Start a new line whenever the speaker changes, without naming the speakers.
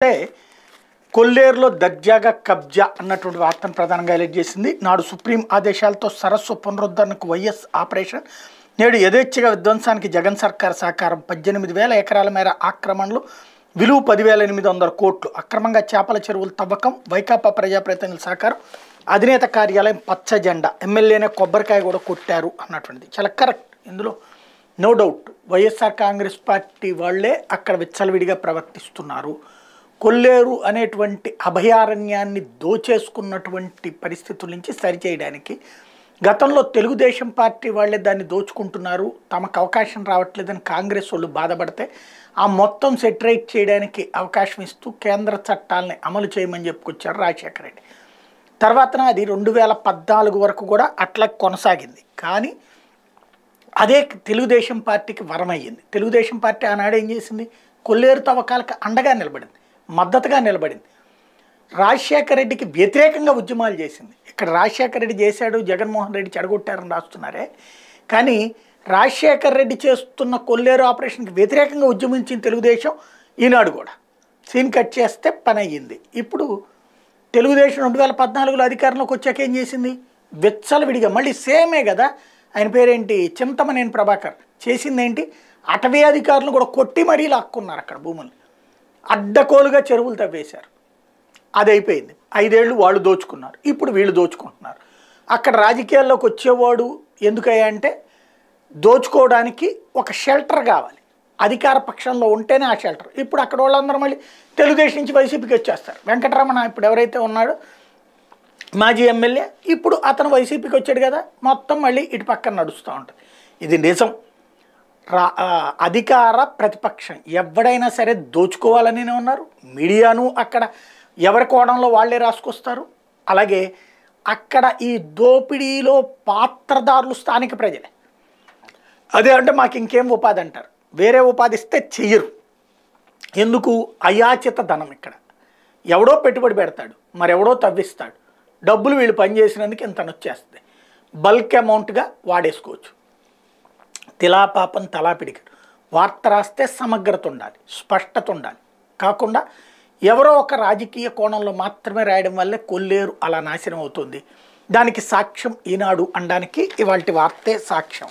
అంటే కొల్లేరులో దర్జాగ కబ్జా అన్నటువంటి వార్తను ప్రధానంగా హైలైట్ చేసింది నాడు సుప్రీం ఆదేశాలతో సరస్సు పునరుద్ధరణకు వైఎస్ ఆపరేషన్ నేడు యథేచ్ఛగా విధ్వంసానికి జగన్ సర్కార్ సహకారం పద్దెనిమిది వేల ఎకరాల మేర ఆక్రమణలు విలువ పదివేల ఎనిమిది వందల కోట్లు అక్రమంగా చేపల చెరువుల తవ్వకం వైకాపా ప్రజాప్రతినిధుల సహకారం అధినేత కార్యాలయం పచ్చ జెండా ఎమ్మెల్యేనే కొబ్బరికాయ కూడా కొట్టారు అన్నటువంటిది చాలా కరెక్ట్ ఇందులో నో డౌట్ వైఎస్ఆర్ కాంగ్రెస్ పార్టీ వాళ్లే అక్కడ విచ్చలవిడిగా ప్రవర్తిస్తున్నారు కొల్లేరు అనేటువంటి అభయారణ్యాన్ని దోచేసుకున్నటువంటి పరిస్థితుల నుంచి సరిచేయడానికి గతంలో తెలుగుదేశం పార్టీ వాళ్ళే దాన్ని దోచుకుంటున్నారు తమకు అవకాశం రావట్లేదని కాంగ్రెస్ వాళ్ళు బాధపడితే ఆ మొత్తం సెటరైట్ చేయడానికి అవకాశం ఇస్తూ కేంద్ర చట్టాలని అమలు చేయమని చెప్పుకొచ్చారు రాజశేఖర రెడ్డి తర్వాత అది రెండు వేల పద్నాలుగు వరకు కూడా అట్లా కొనసాగింది కానీ అదే తెలుగుదేశం పార్టీకి వరమయ్యింది తెలుగుదేశం పార్టీ ఆనాడు ఏం చేసింది కొల్లేరు తవ్వకాలకు అండగా నిలబడింది మద్దతుగా నిలబడింది రాజశేఖర రెడ్డికి వ్యతిరేకంగా ఉద్యమాలు చేసింది ఇక్కడ రాజశేఖర రెడ్డి చేశాడు జగన్మోహన్ రెడ్డి చెడగొట్టారని రాస్తున్నారే కానీ రాజశేఖర రెడ్డి చేస్తున్న కొల్లేరు ఆపరేషన్కి వ్యతిరేకంగా ఉద్యమించింది తెలుగుదేశం ఈనాడు కూడా సీన్ కట్ చేస్తే పని అయ్యింది ఇప్పుడు తెలుగుదేశం రెండు వేల పద్నాలుగులో అధికారంలోకి వచ్చాక ఏం చేసింది విడిగా మళ్ళీ సేమే కదా ఆయన పేరేంటి చింతమనేని ప్రభాకర్ చేసిందేంటి అటవీ అధికారులు కూడా కొట్టి మరీ లాక్కున్నారు అక్కడ భూములు అడ్డకోలుగా చెరువులు తవ్వేశారు అది అయిపోయింది ఐదేళ్లు వాళ్ళు దోచుకున్నారు ఇప్పుడు వీళ్ళు దోచుకుంటున్నారు అక్కడ రాజకీయాల్లోకి వచ్చేవాడు ఎందుకయ్యా అంటే దోచుకోవడానికి ఒక షెల్టర్ కావాలి అధికార పక్షంలో ఉంటేనే ఆ షెల్టర్ ఇప్పుడు అక్కడ వాళ్ళందరూ మళ్ళీ తెలుగుదేశం నుంచి వైసీపీకి వచ్చేస్తారు వెంకటరమణ ఇప్పుడు ఎవరైతే ఉన్నాడో మాజీ ఎమ్మెల్యే ఇప్పుడు అతను వైసీపీకి వచ్చాడు కదా మొత్తం మళ్ళీ ఇటు పక్కన నడుస్తూ ఉంటుంది ఇది నిజం రా అధికార ప్రతిపక్షం ఎవడైనా సరే దోచుకోవాలని ఉన్నారు మీడియాను అక్కడ ఎవరి కోణంలో వాళ్ళే రాసుకొస్తారు అలాగే అక్కడ ఈ దోపిడీలో పాత్రదారులు స్థానిక ప్రజలే అదే అంటే మాకు ఇంకేం ఉపాధి అంటారు వేరే ఉపాధి ఇస్తే చెయ్యరు ఎందుకు అయాచిత ధనం ఇక్కడ ఎవడో పెట్టుబడి పెడతాడు మరెవడో తవ్విస్తాడు డబ్బులు వీళ్ళు పనిచేసినందుకు ఇంత నొచ్చేస్తుంది బల్క్ అమౌంట్గా వాడేసుకోవచ్చు తిలాపాపం తలాపిడికి వార్త రాస్తే సమగ్రత ఉండాలి స్పష్టత ఉండాలి కాకుండా ఎవరో ఒక రాజకీయ కోణంలో మాత్రమే రాయడం వల్లే కొల్లేరు అలా నాశనం అవుతుంది దానికి సాక్ష్యం ఈనాడు అనడానికి ఇవాళ వార్తే సాక్ష్యం